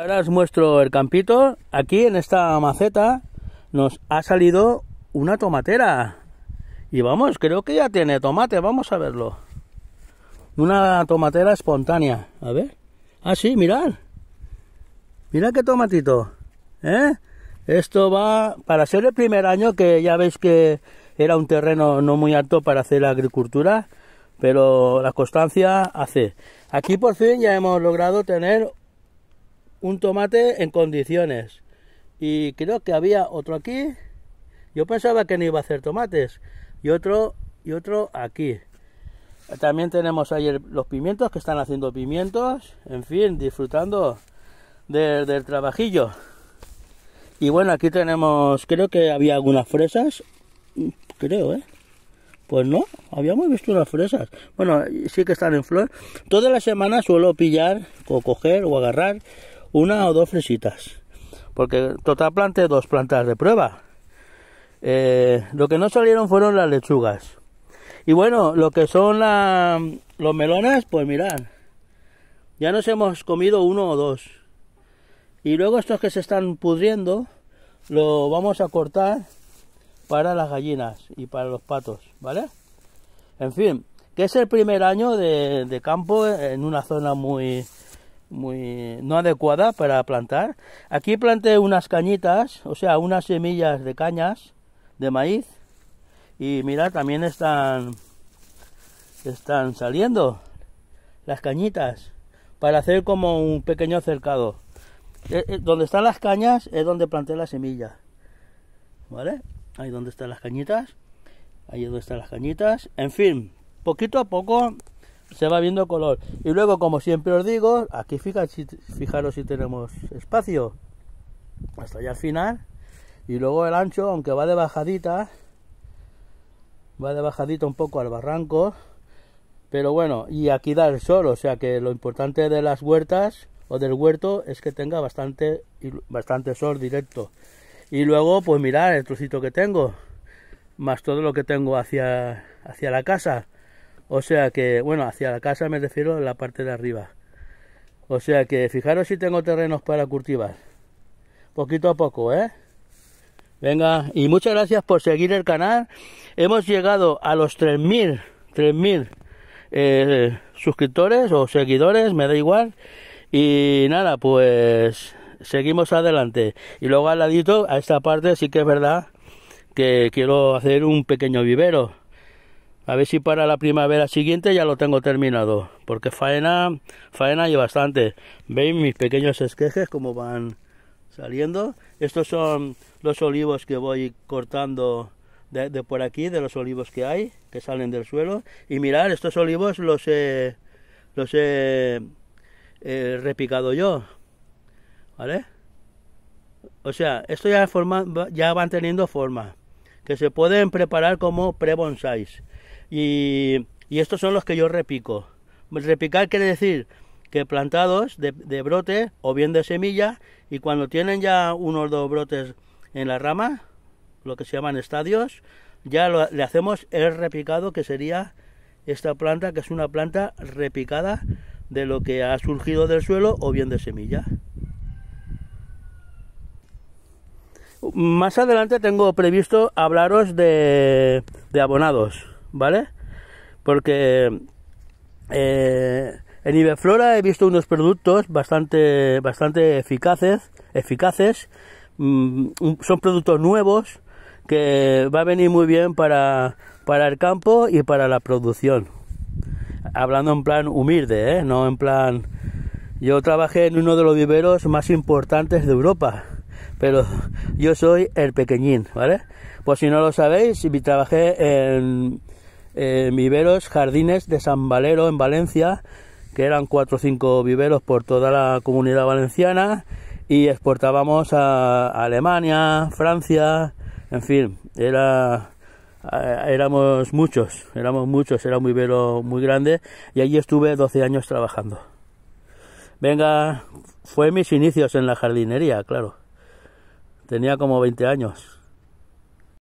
Ahora os muestro el campito. Aquí en esta maceta nos ha salido una tomatera. Y vamos, creo que ya tiene tomate, vamos a verlo. Una tomatera espontánea. A ver. Ah, sí, mirad. Mirad qué tomatito. ¿eh? Esto va para ser el primer año que ya veis que era un terreno no muy alto para hacer agricultura, pero la constancia hace. Aquí por fin ya hemos logrado tener un tomate en condiciones. Y creo que había otro aquí. Yo pensaba que no iba a hacer tomates. Y otro, y otro aquí. También tenemos ayer los pimientos que están haciendo pimientos. En fin, disfrutando del trabajillo. Y bueno, aquí tenemos, creo que había algunas fresas. Creo, ¿eh? Pues no, habíamos visto unas fresas. Bueno, sí que están en flor. Toda la semana suelo pillar o coger o agarrar una o dos fresitas. Porque total planteé dos plantas de prueba. Eh, lo que no salieron fueron las lechugas. Y bueno, lo que son los melones, pues mirad. Ya nos hemos comido uno o dos. Y luego estos que se están pudriendo, lo vamos a cortar para las gallinas y para los patos, ¿vale? En fin, que es el primer año de campo en una zona muy, muy no adecuada para plantar. Aquí planté unas cañitas, o sea, unas semillas de cañas de maíz y mira, también están están saliendo las cañitas para hacer como un pequeño cercado. Eh, eh, donde están las cañas es donde planté la semilla. ¿Vale? Ahí donde están las cañitas. Ahí donde están las cañitas. En fin, poquito a poco se va viendo color. Y luego, como siempre os digo, aquí fijaros si, fijaros si tenemos espacio hasta allá al final. Y luego el ancho, aunque va de bajadita, va de bajadita un poco al barranco. Pero bueno, y aquí da el sol, o sea que lo importante de las huertas o del huerto es que tenga bastante, bastante sol directo. Y luego, pues mirar el trocito que tengo, más todo lo que tengo hacia, hacia la casa o sea que, bueno, hacia la casa me refiero en la parte de arriba. O sea que fijaros si tengo terrenos para cultivar. Poquito a poco, ¿eh? Venga, y muchas gracias por seguir el canal. Hemos llegado a los 3.000, 3.000 mil eh, suscriptores o seguidores, me da igual. Y nada, pues seguimos adelante. Y luego al ladito, a esta parte, sí que es verdad que quiero hacer un pequeño vivero. A ver si para la primavera siguiente ya lo tengo terminado. Porque faena, faena y bastante. ¿Veis mis pequeños esquejes como van saliendo? Estos son los olivos que voy cortando de, por aquí, de los olivos que hay, que salen del suelo. Y mirar, estos olivos los he, los he repicado yo. ¿Vale? O sea, esto ya, ya van teniendo forma. Que se pueden preparar como pre bonsais. Y, estos son los que yo repico. Repicar quiere decir que plantados de, brote o bien de semilla y cuando tienen ya unos dos brotes en la rama, lo que se llaman estadios, ya le hacemos el repicado que sería esta planta que es una planta repicada de lo que ha surgido del suelo o bien de semilla. Más adelante tengo previsto hablaros de abonados. ¿vale? Porque eh, en Iberflora he visto unos productos bastante, bastante eficaces, eficaces. Mm, son productos nuevos que va a venir muy bien para, el campo y para la producción. Hablando en plan humilde, ¿eh? no en plan. Yo trabajé en uno de los viveros más importantes de Europa, pero yo soy el pequeñín, ¿vale? Pues si no lo sabéis, trabajé en eh, viveros Jardines de San Valero en Valencia, que eran cuatro o cinco viveros por toda la comunidad valenciana y exportábamos a Alemania, Francia, en fin, era eh, éramos muchos, éramos muchos, era un vivero muy grande y allí estuve 12 años trabajando. Venga, fue mis inicios en la jardinería, claro. Tenía como 20 años.